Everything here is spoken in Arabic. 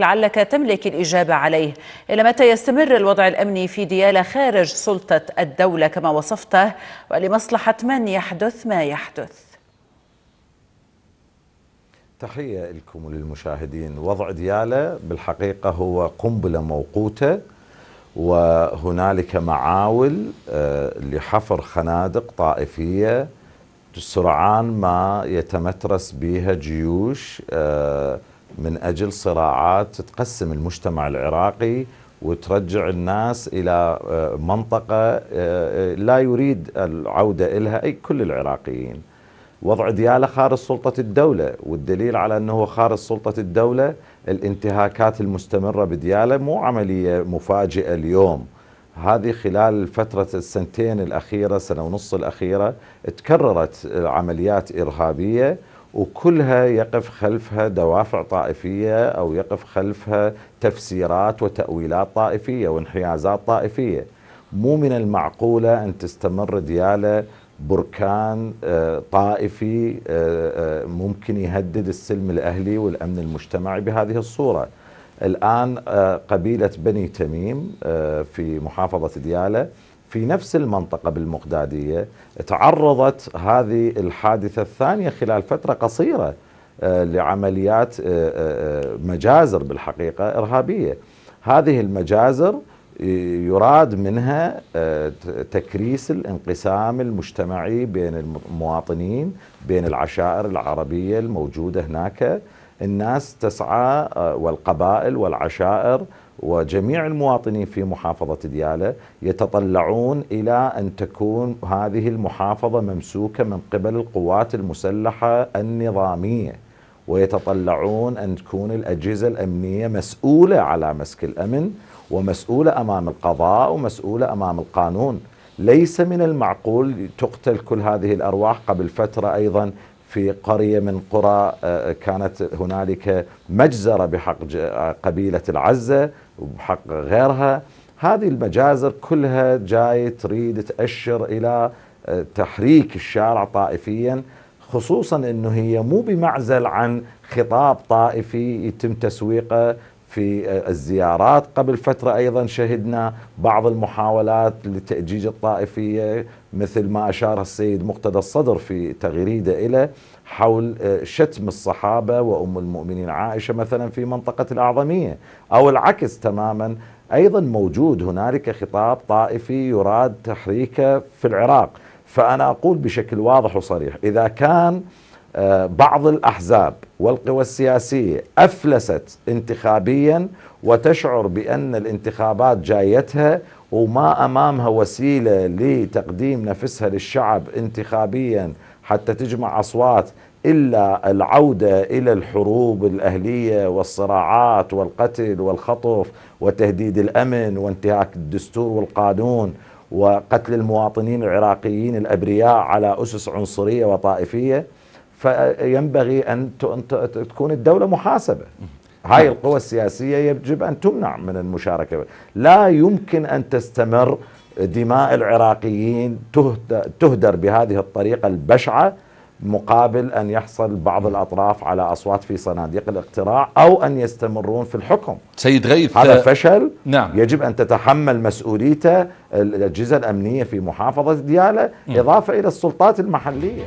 لعلك تملك الإجابة عليه إلى متى يستمر الوضع الأمني في ديالة خارج سلطة الدولة كما وصفته ولمصلحة من يحدث ما يحدث تحية لكم وللمشاهدين وضع ديالة بالحقيقة هو قنبلة موقوتة وهنالك معاول آه، لحفر خنادق طائفية سرعان ما يتمترس بها جيوش آه، من أجل صراعات تقسم المجتمع العراقي وترجع الناس إلى آه، منطقة آه، آه، لا يريد العودة إلها أي كل العراقيين وضع ديالة خارج سلطة الدولة والدليل على أنه خارج سلطة الدولة الانتهاكات المستمرة بديالة مو عملية مفاجئة اليوم هذه خلال فترة السنتين الأخيرة سنة ونص الأخيرة تكررت عمليات إرهابية وكلها يقف خلفها دوافع طائفية أو يقف خلفها تفسيرات وتأويلات طائفية وانحيازات طائفية مو من المعقولة أن تستمر ديالة بركان آه، طائفي آه، آه، ممكن يهدد السلم الأهلي والأمن المجتمعي بهذه الصورة الآن قبيلة بني تميم في محافظة ديالة في نفس المنطقة بالمقدادية تعرضت هذه الحادثة الثانية خلال فترة قصيرة آه، لعمليات آه، آه، مجازر بالحقيقة إرهابية هذه المجازر يراد منها تكريس الانقسام المجتمعي بين المواطنين بين العشائر العربية الموجودة هناك الناس تسعى والقبائل والعشائر وجميع المواطنين في محافظة ديالى يتطلعون إلى أن تكون هذه المحافظة ممسوكة من قبل القوات المسلحة النظامية ويتطلعون أن تكون الأجهزة الأمنية مسؤولة على مسك الأمن ومسؤولة أمام القضاء ومسؤولة أمام القانون ليس من المعقول تقتل كل هذه الأرواح قبل فترة أيضا في قرية من قرى آه، كانت هنالك مجزرة بحق قبيلة العزة وبحق غيرها هذه المجازر كلها جاي تريد تأشر إلى آه، تحريك الشارع طائفيا خصوصا أنه هي مو بمعزل عن خطاب طائفي يتم تسويقه في آه، الزيارات قبل فترة أيضا شهدنا بعض المحاولات لتأجيج الطائفية مثل ما أشار السيد مقتدى الصدر في تغريدة إلى حول آه، شتم الصحابة وأم المؤمنين عائشة مثلا في منطقة الأعظمية أو العكس تماما أيضا موجود هنالك خطاب طائفي يراد تحريكه في العراق فأنا أقول بشكل واضح وصريح إذا كان بعض الأحزاب والقوى السياسية أفلست انتخابيا وتشعر بأن الانتخابات جايتها وما أمامها وسيلة لتقديم نفسها للشعب انتخابيا حتى تجمع أصوات إلا العودة إلى الحروب الأهلية والصراعات والقتل والخطف وتهديد الأمن وانتهاك الدستور والقانون وقتل المواطنين العراقيين الأبرياء على أسس عنصرية وطائفية فينبغي أن تكون الدولة محاسبة هاي نعم. القوى السياسية يجب أن تمنع من المشاركة لا يمكن أن تستمر دماء العراقيين تهدر بهذه الطريقة البشعة مقابل أن يحصل بعض الأطراف على أصوات في صناديق الاقتراع أو أن يستمرون في الحكم سيد غيث هذا آه، فشل نعم. يجب أن تتحمل مسؤوليته الأجهزة الأمنية في محافظة دياله إضافة إلى السلطات المحلية